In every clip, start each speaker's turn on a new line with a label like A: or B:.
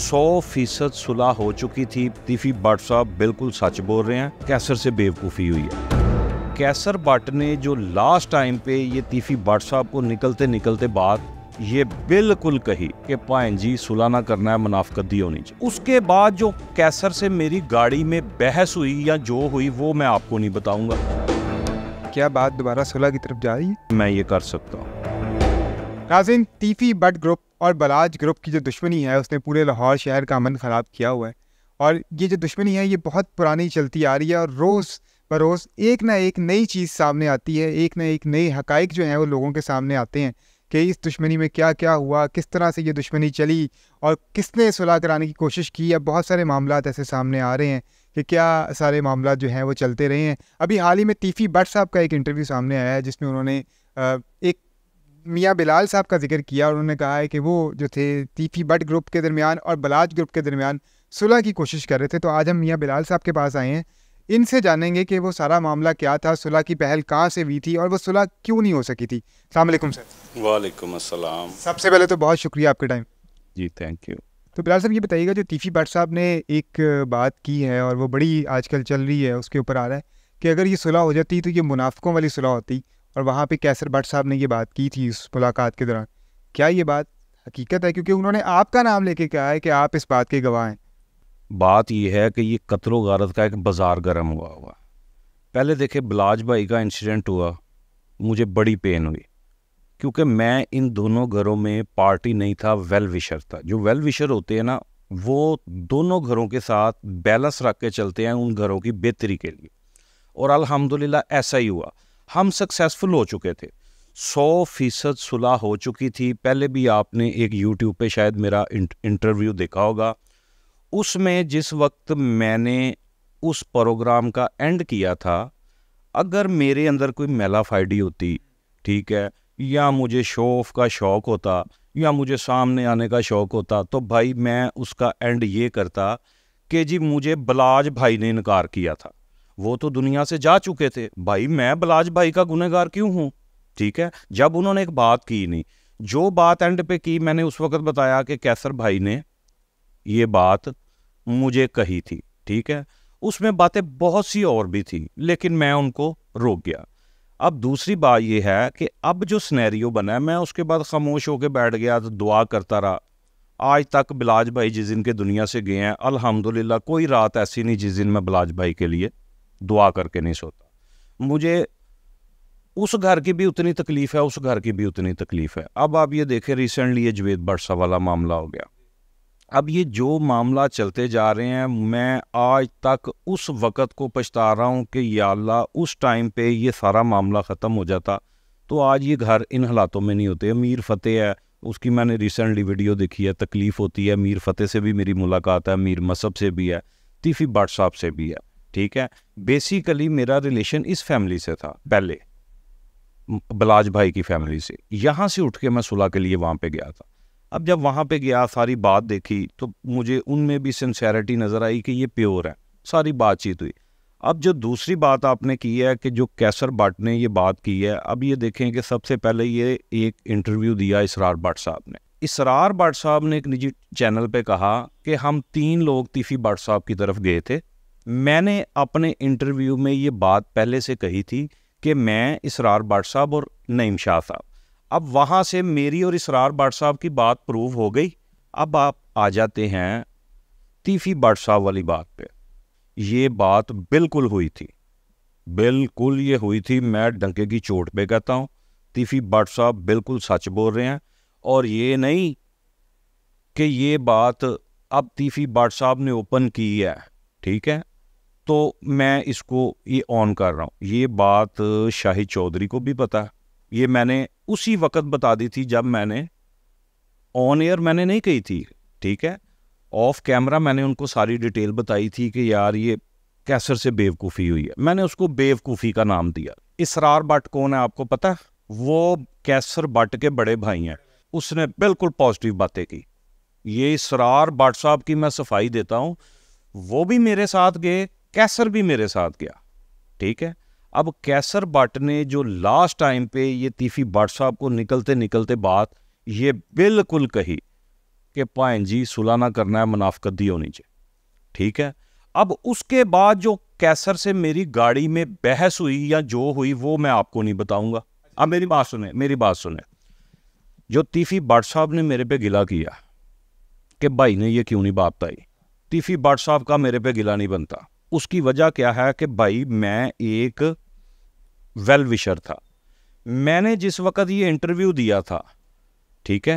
A: सौ फीसद सुलह हो चुकी थी तीफी भट्ट साहब बिल्कुल सच बोल रहे हैं कैसर से बेवकूफ़ी हुई है कैसर भट्ट ने जो लास्ट टाइम पे ये तीफी भट्ट साहब को निकलते निकलते बात ये बिल्कुल कही कि पाइन जी सुलह ना करना है मुनाफ्त दी होनी चाहिए उसके बाद जो कैसर से मेरी गाड़ी में बहस हुई या जो हुई
B: वो मैं आपको नहीं बताऊंगा क्या बात दोबारा सुलह की तरफ जा रही है
A: मैं ये कर सकता हूँ
B: तीफी बट ग्रुप और बलाज ग्रुप की जो दुश्मनी है उसने पूरे लाहौर शहर का अमन ख़राब किया हुआ है और ये जो दुश्मनी है ये बहुत पुरानी चलती आ रही है और रोज़ बरोज़ एक ना एक नई चीज़ सामने आती है एक ना एक नए हकाइक जो हैं वो लोगों के सामने आते हैं कि इस दुश्मनी में क्या क्या हुआ किस तरह से ये दुश्मनी चली और किसने सुलह कराने की कोशिश की अब बहुत सारे मामला ऐसे सामने आ रहे हैं कि क्या सारे मामला जो हैं वो चलते रहे हैं अभी हाल ही में तीफ़ी भट्ट साहब का एक इंटरव्यू सामने आया है जिसमें उन्होंने एक मियाँ बिलाल साहब का जिक्र किया और उन्होंने कहा है कि वो जो थे तीफी बट ग्रुप के दरमियान और बलाज ग्रुप के दरमियान सुलह की कोशिश कर रहे थे तो आज हम मियाँ बिलाल साहब के पास आए हैं इनसे जानेंगे कि वो सारा मामला क्या था सुलह की पहल कहाँ से हुई थी और वो सुलह क्यों नहीं हो सकी थी अलैक्म सर
A: वालेकुम असलम सबसे पहले
B: तो बहुत शुक्रिया आपके टाइम जी थैंक यू तो बिलाल साहब ये बताइएगा जो तीफी भट्ट साहब ने एक बात की है और वो बड़ी आजकल चल रही है उसके ऊपर आ रहा है कि अगर ये सुलह हो जाती तो ये मुनाफकों वाली सुलह होती और वहाँ पे कैसर भट्ट साहब ने ये बात की थी उस मुलाकात के दौरान क्या ये बात हकीकत है क्योंकि उन्होंने आपका नाम लेके कहा है कि आप इस बात के गवाह हैं
A: बात यह है कि ये कतलो गारत का एक बाज़ार गर्म हुआ हुआ पहले देखे बलाज भाई का इंसिडेंट हुआ मुझे बड़ी पेन हुई क्योंकि मैं इन दोनों घरों में पार्टी नहीं था वेल विशर था जो वेल विशर होते हैं ना वो दोनों घरों के साथ बैलेंस रख के चलते हैं उन घरों की बेहतरी के लिए और अलहमदुल्ला ऐसा ही हुआ हम सक्सेसफुल हो चुके थे सौ फीसद सुलह हो चुकी थी पहले भी आपने एक यूट्यूब पे शायद मेरा इंटरव्यू देखा होगा उसमें जिस वक्त मैंने उस प्रोग्राम का एंड किया था अगर मेरे अंदर कोई मेलाफाइडी होती ठीक है या मुझे शो ऑफ का शौक़ होता या मुझे सामने आने का शौक़ होता तो भाई मैं उसका एंड ये करता कि जी मुझे बलाज भाई ने इनकार किया था वो तो दुनिया से जा चुके थे भाई मैं बलाज भाई का गुनहगार क्यों हूँ ठीक है जब उन्होंने एक बात की नहीं जो बात एंड पे की मैंने उस वक्त बताया कि कैसर भाई ने ये बात मुझे कही थी ठीक है उसमें बातें बहुत सी और भी थी लेकिन मैं उनको रोक गया अब दूसरी बात यह है कि अब जो स्नैरियो बना है मैं उसके बाद खामोश होकर बैठ गया तो दुआ करता रहा आज तक बिलाज भाई जिस दिन के दुनिया से गए हैं अल्हम्दुलिल्लाह कोई रात ऐसी नहीं जिस दिन मैं बिलाज भाई के लिए दुआ करके नहीं सोता मुझे उस घर की भी उतनी तकलीफ है उस घर की भी उतनी तकलीफ है अब आप ये देखें रिसेंटली ये जवेद बरसा वाला मामला हो गया अब ये जो मामला चलते जा रहे हैं मैं आज तक उस वक़्त को पछता रहा हूँ कि याल्ला उस टाइम पे ये सारा मामला ख़त्म हो जाता तो आज ये घर इन हालातों में नहीं होते अमीर फ़तेह है उसकी मैंने रिसेंटली वीडियो देखी है तकलीफ़ होती है मीर फ़तेह से भी मेरी मुलाकात है मीर मसहब से भी है तीफ़ी भट्ट साहब से भी है ठीक है बेसिकली मेरा रिलेशन इस फैमिली से था पहले बलाज भाई की फैमिली से यहाँ से उठ के मैं सुलह के लिए वहाँ पे गया था अब जब वहाँ पे गया सारी बात देखी तो मुझे उनमें भी सिंसेरिटी नज़र आई कि ये प्योर है सारी बातचीत हुई अब जो दूसरी बात आपने की है कि जो कैसर भट्ट ने ये बात की है अब ये देखें कि सबसे पहले ये एक इंटरव्यू दिया इसरार भट्ट साहब ने इसरार भट्ट साहब ने एक निजी चैनल पे कहा कि हम तीन लोग तीफी भट्ट साहब की तरफ गए थे मैंने अपने इंटरव्यू में ये बात पहले से कही थी कि मैं इसरार भट्ट साहब और नईम शाह साहब अब वहाँ से मेरी और इसरार भट्ट साहब की बात प्रूव हो गई अब आप आ जाते हैं तीफी भट्ट साहब वाली बात पे ये बात बिल्कुल हुई थी बिल्कुल ये हुई थी मैं डंके की चोट पे कहता हूँ तीफी भट्ट साहब बिल्कुल सच बोल रहे हैं और ये नहीं कि ये बात अब तीफी भट्ट साहब ने ओपन की है ठीक है तो मैं इसको ये ऑन कर रहा हूँ ये बात शाहिद चौधरी को भी पता है ये मैंने उसी वक्त बता दी थी जब मैंने ऑन एयर मैंने नहीं कही थी ठीक है ऑफ कैमरा मैंने उनको सारी डिटेल बताई थी कि यार ये कैसर से बेवकूफ़ी हुई है मैंने उसको बेवकूफ़ी का नाम दिया इसरार भट्ट कौन है आपको पता है वो कैसर भट्ट के बड़े भाई हैं उसने बिल्कुल पॉजिटिव बातें की ये इसरार भट्ट साहब की मैं सफाई देता हूँ वो भी मेरे साथ गए कैसर भी मेरे साथ गया ठीक है अब कैसर भट्ट ने जो लास्ट टाइम पे ये तीफी भट्ट साहब को निकलते निकलते बात ये बिल्कुल कही कि भाई जी सुलह ना करना है मुनाफकत दी होनी चाहिए ठीक है अब उसके बाद जो कैसर से मेरी गाड़ी में बहस हुई या जो हुई वो मैं आपको नहीं बताऊंगा अब मेरी बात सुने मेरी बात सुने जो तीफी भट्ट साहब ने मेरे पे गिला किया कि भाई ने ये क्यों नहीं बात आई तीफी भट्ट साहब का मेरे पे गिला नहीं बनता उसकी वजह क्या है कि भाई मैं एक वेल विशर था मैंने जिस वक्त ये इंटरव्यू दिया था ठीक है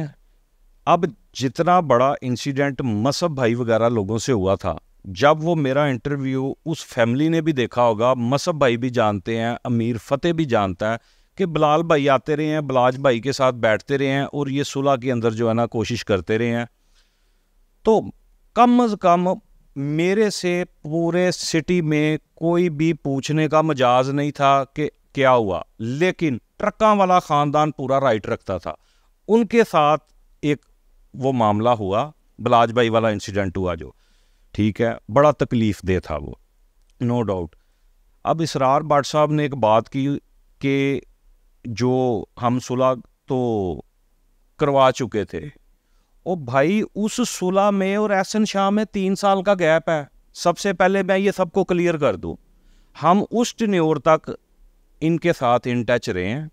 A: अब जितना बड़ा इंसिडेंट मसब भाई वगैरह लोगों से हुआ था जब वो मेरा इंटरव्यू उस फैमिली ने भी देखा होगा मसब भाई भी जानते हैं अमीर फतेह भी जानता है कि बलाल भाई आते रहे हैं बलाज भाई के साथ बैठते रहे हैं और ये सुलह के अंदर जो है ना कोशिश करते रहे हैं तो कम अज़ कम मेरे से पूरे सिटी में कोई भी पूछने का मजाज नहीं था कि क्या हुआ लेकिन ट्रक वाला ख़ानदान पूरा राइट रखता था उनके साथ एक वो मामला हुआ बलाज भाई वाला इंसिडेंट हुआ जो ठीक है बड़ा तकलीफ दे था वो नो डाउट अब इसरार भट्ट साहब ने एक बात की कि जो हम सुलह तो करवा चुके थे ओ भाई उस सुलह में और एहसन शाह में तीन साल का गैप है सबसे पहले मैं ये सबको क्लियर कर दूँ हम उस टिन्योर तक इनके साथ इन टच रहे हैं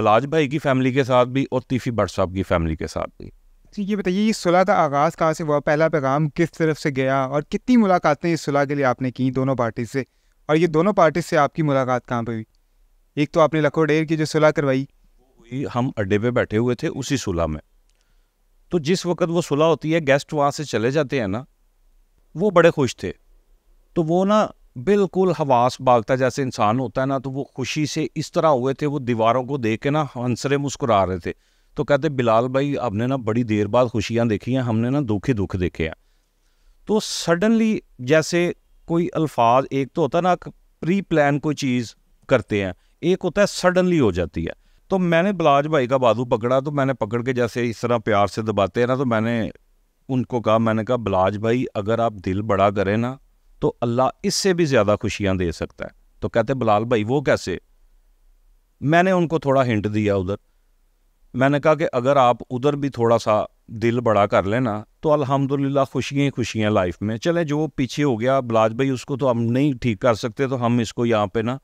A: बलाज भाई की फैमिली के साथ भी और तीफी भट्ट साहब की फैमिली के साथ भी
B: जी ये बताइए ये सुलह का आगाज़ कहाँ से हुआ पहला पैगाम किस तरफ से गया और कितनी मुलाकातें इस सुलह के लिए आपने की दोनों पार्टी से और ये दोनों पार्टी से आपकी मुलाकात कहाँ पर हुई एक तो आपने लखोडेर की जो सुलह करवाई
A: हम अड्डे पे बैठे हुए थे उसी सुलह में तो जिस वक्त वो सुलह होती है गेस्ट वहाँ से चले जाते हैं ना वो बड़े खुश थे तो वो ना बिल्कुल हवास भागता जैसे इंसान होता है ना तो वो खुशी से इस तरह हुए थे वो दीवारों को देख के ना हंसरे मुस्कुरा रहे थे तो कहते बिलाल भाई आपने ना बड़ी देर बाद खुशियाँ देखी हैं हमने ना दुख ही दुख देखे हैं तो सडनली जैसे कोई अल्फाज एक तो होता है ना प्री प्लान कोई चीज़ करते हैं एक होता है सडनली हो जाती है तो मैंने बलाज भाई का बाजू पकड़ा तो मैंने पकड़ के जैसे इस तरह प्यार से दबाते हैं ना तो मैंने उनको कहा मैंने कहा बलाज भाई अगर आप दिल बड़ा करें ना तो अल्लाह इससे भी ज़्यादा खुशियाँ दे सकता है तो कहते बलाल भाई वो कैसे मैंने उनको थोड़ा हिंट दिया उधर मैंने कहा कि अगर आप उधर भी थोड़ा सा दिल बड़ा कर लेना तो अल्हम्दुलिल्लाह खुशियाँ ही खुशियाँ लाइफ में चले जो पीछे हो गया बलाज भाई उसको तो हम नहीं ठीक कर सकते तो हम इसको यहाँ पे ना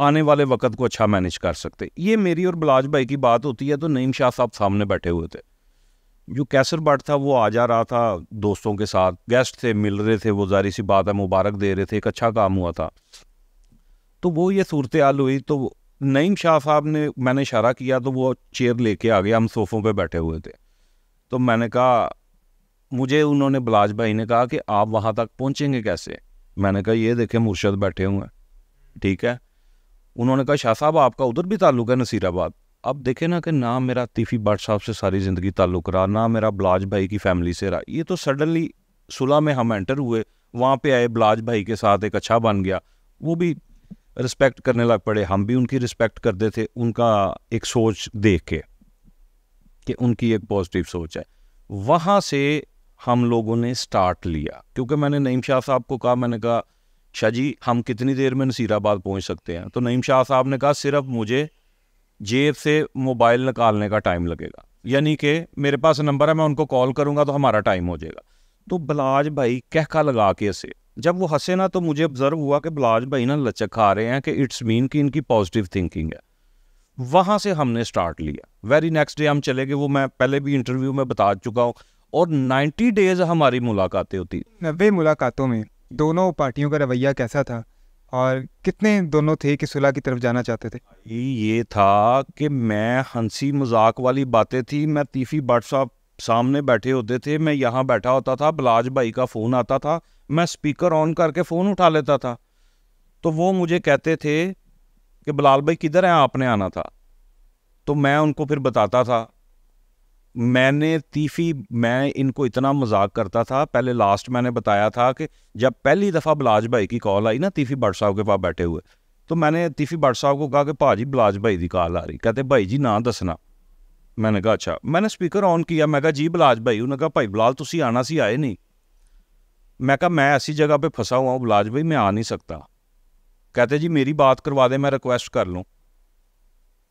A: आने वाले वक्त को अच्छा मैनेज कर सकते ये मेरी और बलाज भाई की बात होती है तो नईम शाह साहब सामने बैठे हुए थे जो कैसर बट था वो आ जा रहा था दोस्तों के साथ गेस्ट थे मिल रहे थे वो जारी सी बात है मुबारक दे रहे थे एक अच्छा काम हुआ था तो वो ये सूरत हाल हुई तो नईम शाह साहब ने मैंने इशारा किया तो वो चेयर लेके आ गया हम सोफ़ों पे बैठे हुए थे तो मैंने कहा मुझे उन्होंने बलाज भाई ने कहा कि आप वहाँ तक पहुँचेंगे कैसे मैंने कहा ये देखे मुर्शद बैठे हुए हैं ठीक है उन्होंने कहा शाह साहब आपका उधर भी ताल्लुक है नसीराबाद अब देखे ना कि ना मेरा तीफी बट साहब से सारी ज़िंदगी ताल्लुक रहा ना मेरा बलाज भाई की फैमिली से रहा ये तो सडनली सुलह में हम एंटर हुए वहाँ पे आए ब्लाज भाई के साथ एक अच्छा बन गया वो भी रिस्पेक्ट करने लग पड़े हम भी उनकी रिस्पेक्ट करते थे उनका एक सोच देख के कि उनकी एक पॉजिटिव सोच है वहाँ से हम लोगों ने स्टार्ट लिया क्योंकि मैंने नईम शाह साहब को कहा मैंने कहा शाह अच्छा जी हम कितनी देर में नसीराबाद पहुंच सकते हैं तो नईम शाह साहब ने कहा सिर्फ मुझे जेब से मोबाइल निकालने का टाइम लगेगा यानी कि मेरे पास नंबर है मैं उनको कॉल करूंगा तो हमारा टाइम हो जाएगा तो बलाज भाई कहका लगा के हंसे जब वो हंसे ना तो मुझे ऑब्जर्व हुआ कि बलाज भाई ना लचक खा रहे हैं कि इट्स मीन कि इनकी पॉजिटिव थिंकिंग है वहाँ से हमने स्टार्ट लिया वेरी नेक्स्ट डे हम चले गए वो मैं पहले भी इंटरव्यू में बता चुका हूँ और नाइन्टी डेज हमारी मुलाकातें होती
B: नब्बे मुलाकातों में दोनों पार्टियों का रवैया कैसा था और कितने दोनों थे कि सुलह की तरफ जाना चाहते थे
A: ये था कि मैं हंसी मजाक वाली बातें थी मैं तीफी भट्ट साहब सामने बैठे होते थे मैं यहाँ बैठा होता था बलाज भाई का फ़ोन आता था मैं स्पीकर ऑन करके फ़ोन उठा लेता था तो वो मुझे कहते थे कि बलाल भाई किधर हैं आपने आना था तो मैं उनको फिर बताता था मैंने तीफी मैं इनको इतना मजाक करता था पहले लास्ट मैंने बताया था कि जब पहली दफ़ा बलाज भाई की कॉल आई ना तीफी भट्ट साहब के पास बैठे हुए तो मैंने तीफी भट्ट साहब को कहा कि भाजी बलाज भाई की कॉल आ रही कहते भाई जी ना दसना मैंने कहा अच्छा मैंने स्पीकर ऑन किया मैं कहा जी बलाज भाई उन्होंने कहा भाई बलाल तुम आना सी आए नहीं मैं कहा मैं ऐसी जगह पर फंसा हुआ हूँ बलाज भाई मैं आ नहीं सकता कहते जी मेरी बात करवा दे मैं रिक्वेस्ट कर लूँ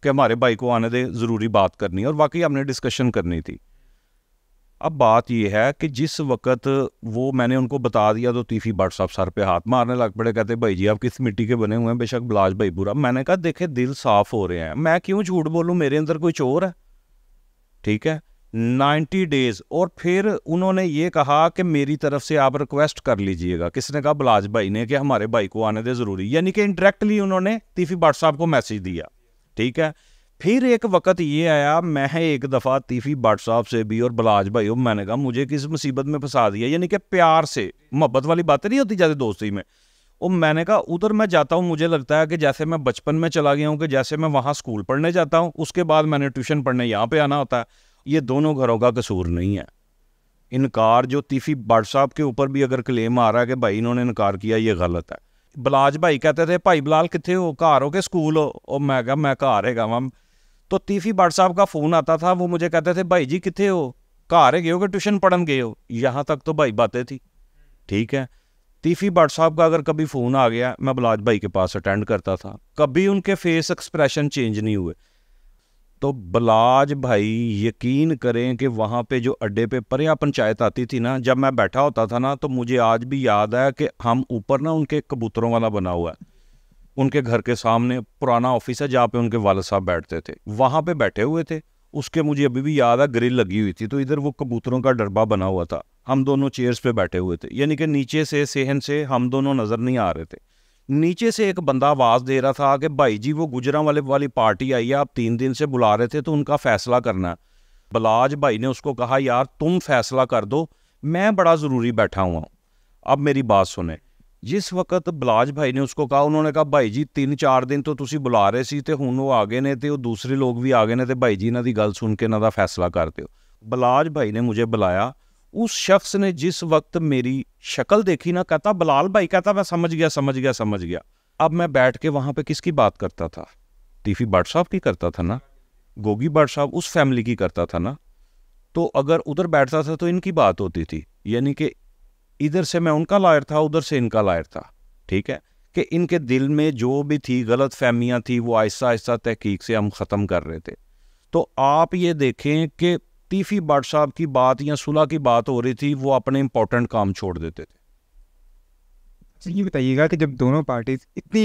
A: કે મારા ભાઈ કો આને દે જરૂરી વાત કરની ઔર વાકી આપણે ડિસ્કશન કરની થી અબ વાત યે હે કે જિસ વખત વો મેને ઉનકો બતા દિયા તો તીફી બટસપ સર પે હાથ મારને લાગ પડે કહેતે ભાઈજી આપ કિસ મિટ્ટી કે બને હુએ હે બેશક બલાજ ભાઈ પુરા મેને કહા દેખે દિલ સાફ હો રહે હે મે ક્યું જૂઠ બોલુ મેરે અંદર કોઈ ચોર હે ઠીક હે 90 ડેઝ ઔર ફિર ઉનહોને યે કહા કે મેરી તરફ સે આપ रिक्वेस्ट કર લીજીયેગા કિસીને કહા બલાજ ભાઈ ને કે હમારે ભાઈ કો આને દે જરૂરી યાની કે ઇન્ટરેક્ટલી ઉનહોને તીફી બટસપ કો મેસેજ દિયા ठीक है फिर एक वक्त ये आया मैं एक दफ़ा तीफी भट्ट साहब से भी और बलाज भाई और मैंने कहा मुझे किस मुसीबत में फंसा दिया यानी कि प्यार से मोहब्बत वाली बातें नहीं होती जैसे दोस्ती में और मैंने कहा उधर मैं जाता हूँ मुझे लगता है कि जैसे मैं बचपन में चला गया हूँ कि जैसे मैं वहाँ स्कूल पढ़ने जाता हूँ उसके बाद मैंने ट्यूशन पढ़ने यहाँ पे आना होता है ये दोनों घरों का कसूर नहीं है इनकार जो तीफी भट्ट साहब के ऊपर भी अगर क्लेम आ रहा है कि भाई इन्होंने इनकार किया ये गलत है बलाज भाई कहते थे भाई बलाल कितने हो घर हो के स्कूल हो और मैं क्या मैं घर है गाँव तो तीफी भट्ट साहब का फ़ोन आता था वो मुझे कहते थे भाई जी कितने हो घर गए हो कि ट्यूशन पढ़न गए हो यहाँ तक तो भाई बातें थी ठीक है तीफी भट्ट साहब का अगर कभी फ़ोन आ गया मैं बलाज भाई के पास अटेंड करता था कभी उनके फेस एक्सप्रेशन चेंज नहीं हुए तो बलाज भाई यकीन करें कि वहाँ पे जो अड्डे पे परया पंचायत आती थी ना जब मैं बैठा होता था ना तो मुझे आज भी याद है कि हम ऊपर ना उनके कबूतरों वाला बना हुआ है उनके घर के सामने पुराना ऑफिस है जहाँ पे उनके वालद साहब बैठते थे वहाँ पे बैठे हुए थे उसके मुझे अभी भी याद है ग्रिल लगी हुई थी तो इधर वो कबूतरों का डरबा बना हुआ था हम दोनों चेयर्स पे बैठे हुए थे यानी कि नीचे से सेहन से हम दोनों नज़र नहीं आ रहे थे नीचे से एक बंदा आवाज़ दे रहा था कि भाई जी वो गुजरा वाले वाली पार्टी आई है आप तीन दिन से बुला रहे थे तो उनका फ़ैसला करना बलाज भाई ने उसको कहा यार तुम फैसला कर दो मैं बड़ा ज़रूरी बैठा हुआ हूँ अब मेरी बात सुने जिस वक्त बलाज भाई ने उसको कहा उन्होंने कहा भाई जी ਜੀ 3-4 ਦਿਨ ਤੋਂ ਤੁਸੀਂ ਬੁਲਾ ਰਹੇ ਸੀ ਤੇ ਹੁਣ ਉਹ ਆ ਗਏ ਨੇ ਤੇ ਉਹ ਦੂਸਰੇ ਲੋਕ ਵੀ ਆ ਗਏ ਨੇ ਤੇ ਭਾਈ ਜੀ ਇਹਨਾਂ ਦੀ ਗੱਲ ਸੁਣ ਕੇ ਇਹਨਾਂ ਦਾ ਫੈਸਲਾ ਕਰ ਦਿਓ ਬਲਾਜ ਭਾਈ ਨੇ उस शख्स ने जिस वक्त मेरी शक्ल देखी ना कहता बलाल भाई कहता मैं समझ गया समझ गया समझ गया अब मैं बैठ के वहाँ पे किसकी बात करता था टीफी भट्ट साहब की करता था ना गोगी बाट साहब उस फैमिली की करता था ना तो अगर उधर बैठता था तो इनकी बात होती थी यानी कि इधर से मैं उनका लायर था उधर से इनका लायर था ठीक है कि इनके दिल में जो भी थी गलत फहमियाँ थी वो आहिस्ता आहिस्ता तहकीक से हम ख़त्म कर रहे थे तो आप ये देखें कि लतीफ़ी बाट साहब की बात या सुलह की बात हो रही थी वो अपने इम्पोर्टेंट काम छोड़ देते थे
B: अच्छा, ये बताइएगा कि जब दोनों पार्टीज इतनी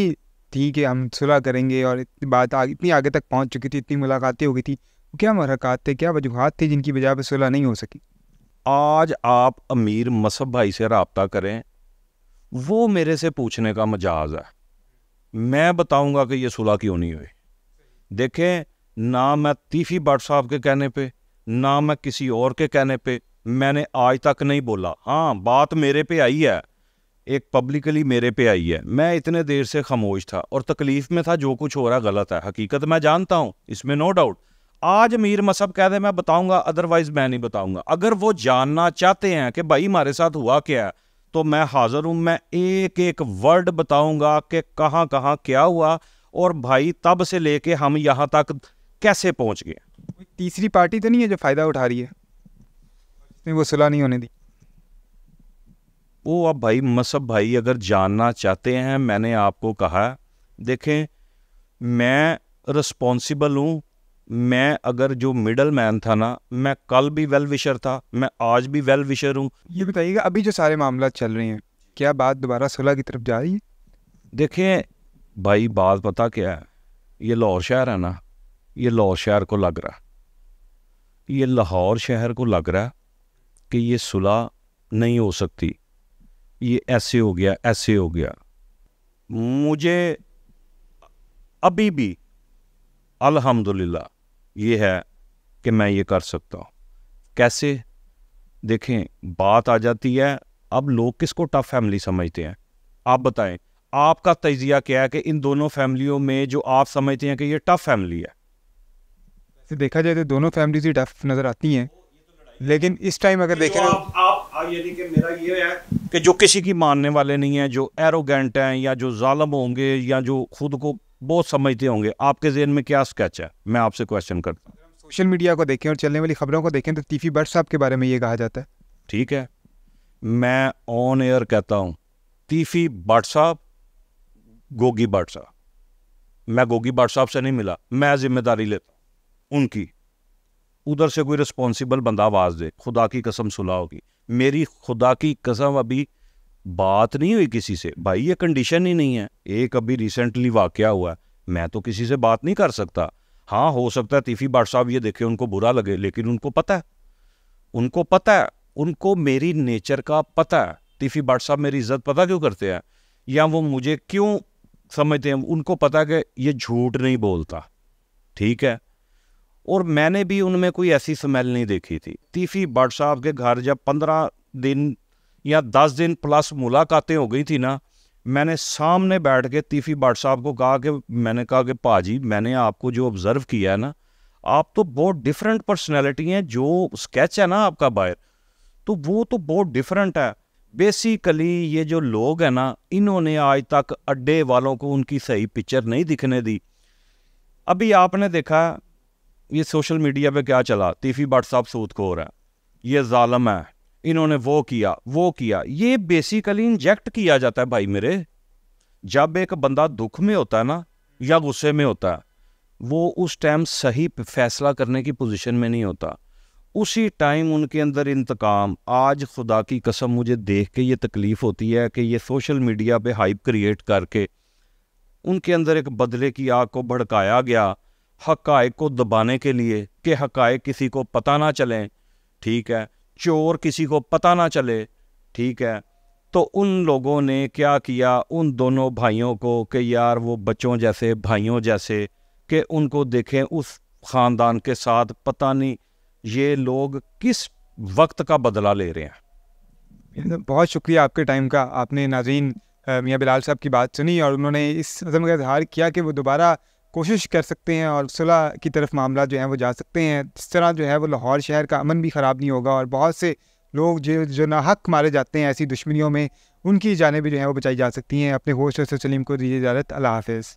B: थी कि हम सुलह करेंगे और इतनी बात आ, इतनी आगे तक पहुंच चुकी थी इतनी मुलाकातें हो गई थी तो क्या मरकत थे क्या वजूहत थी जिनकी वजह पर सुलह नहीं हो सकी
A: आज आप अमीर मसब भाई से रबता करें वो मेरे से पूछने का मजाज है मैं बताऊंगा कि ये सुलह क्यों नहीं हुई देखें ना मैं तीफी बट साहब के कहने पे ना मैं किसी और के कहने पे मैंने आज तक नहीं बोला हाँ बात मेरे पे आई है एक पब्लिकली मेरे पे आई है मैं इतने देर से खामोश था और तकलीफ़ में था जो कुछ हो रहा गलत है हकीकत मैं जानता हूँ इसमें नो डाउट आज मीर मसब कह दे मैं बताऊंगा अदरवाइज मैं नहीं बताऊंगा अगर वो जानना चाहते हैं कि भाई हमारे साथ हुआ क्या है तो मैं हाजिर हूँ मैं एक एक वर्ड बताऊंगा कि कहाँ कहाँ क्या हुआ और भाई तब से लेके हम यहाँ तक कैसे पहुँच गए
B: तीसरी पार्टी तो नहीं है जो फ़ायदा उठा रही है नहीं वो सुलह नहीं होने दी
A: वो अब भाई मसब भाई अगर जानना चाहते हैं मैंने आपको कहा देखें मैं रिस्पॉन्सिबल हूँ मैं अगर जो मिडल मैन था ना मैं कल भी वेल विशर था मैं आज भी वेल विशर हूँ ये बताइएगा अभी जो सारे मामला चल रहे हैं क्या बात दोबारा सुलह की तरफ जा रही है देखें भाई बात पता क्या है ये लाहौर शहर है ना ये लाहौर शहर को लग रहा है ये लाहौर शहर को लग रहा है कि ये सुलह नहीं हो सकती ये ऐसे हो गया ऐसे हो गया मुझे अभी भी अल्हम्दुलिल्लाह ये है कि मैं ये कर सकता हूँ कैसे देखें बात आ जाती है अब लोग किसको टफ फैमिली समझते हैं आप बताएं आपका तजिया क्या है कि इन दोनों फैमिलियों में जो आप समझते हैं कि ये टफ फैमिली है
B: से देखा जाए तो दोनों फैमिलीज ही टफ नज़र आती हैं
A: लेकिन इस टाइम अगर देखें तो- आप,
B: आप यानी
A: कि मेरा ये है कि जो किसी की मानने वाले नहीं हैं जो एरोगेंट हैं या जो ालम होंगे या जो खुद को बहुत समझते होंगे आपके जहन में क्या स्केच है मैं आपसे क्वेश्चन करता हूँ
B: सोशल मीडिया को देखें और चलने वाली खबरों को देखें तो तीफी भट्ट साहब के बारे में ये कहा जाता है
A: ठीक है मैं ऑन एयर कहता हूँ तीफी भट्ट साहब गोगी भट्ट साहब मैं गोगी भट्ट साहब से नहीं मिला मैं जिम्मेदारी लेता उनकी उधर से कोई रिस्पॉन्सिबल बंदा आवाज़ दे खुदा की कसम सुलह होगी मेरी खुदा की कसम अभी बात नहीं हुई किसी से भाई ये कंडीशन ही नहीं है एक अभी रिसेंटली वाक़ हुआ है मैं तो किसी से बात नहीं कर सकता हाँ हो सकता है तीफी बाट साहब ये देखे उनको बुरा लगे लेकिन उनको पता है उनको पता है उनको मेरी नेचर का पता है तीफी बाट साहब मेरी इज्जत पता क्यों करते हैं या वो मुझे क्यों समझते हैं उनको पता है कि ये झूठ नहीं बोलता ठीक है और मैंने भी उनमें कोई ऐसी स्मेल नहीं देखी थी तीफी बाट साहब के घर जब पंद्रह दिन या दस दिन प्लस मुलाकातें हो गई थी ना मैंने सामने बैठ के तीफी बाट साहब को कहा कि मैंने कहा कि भाजी मैंने आपको जो ऑब्ज़र्व किया है ना आप तो बहुत डिफरेंट पर्सनैलिटी हैं जो स्केच है ना आपका बायर तो वो तो बहुत डिफरेंट है बेसिकली ये जो लोग हैं ना इन्होंने आज तक अड्डे वालों को उनकी सही पिक्चर नहीं दिखने दी अभी आपने देखा ये सोशल मीडिया पे क्या चला तीफी भट्ट साहब रहा है ये ालम है इन्होंने वो किया वो किया ये बेसिकली इंजेक्ट किया जाता है भाई मेरे जब एक बंदा दुख में होता है ना या गुस्से में होता है वो उस टाइम सही फैसला करने की पोजीशन में नहीं होता उसी टाइम उनके अंदर इंतकाम आज खुदा की कसम मुझे देख के ये तकलीफ़ होती है कि ये सोशल मीडिया पे हाइप क्रिएट करके उनके अंदर एक बदले की आग को भड़काया गया हकायक को दबाने के लिए कि हकायक किसी को पता ना चले ठीक है चोर किसी को पता ना चले ठीक है तो उन लोगों ने क्या किया उन दोनों भाइयों को कि यार वो बच्चों जैसे भाइयों जैसे कि उनको देखें उस ख़ानदान के साथ पता नहीं ये लोग किस वक्त का बदला ले रहे हैं
B: तो बहुत शुक्रिया आपके टाइम का आपने नाजीन मियाँ बिलाल साहब की बात सुनी और उन्होंने इस अजम का इजहार किया कि वो दोबारा कोशिश कर सकते हैं और सुलह की तरफ मामला जो है वो जा सकते हैं इस तरह जो है वो लाहौर शहर का अमन भी ख़राब नहीं होगा और बहुत से लोग जो जो ना हक मारे जाते हैं ऐसी दुश्मनियों में उनकी जानबें जो है वो बचाई जा सकती हैं अपने होस्ट और सलीम को दीजिए इजाज़त अल्लाह हाफिज़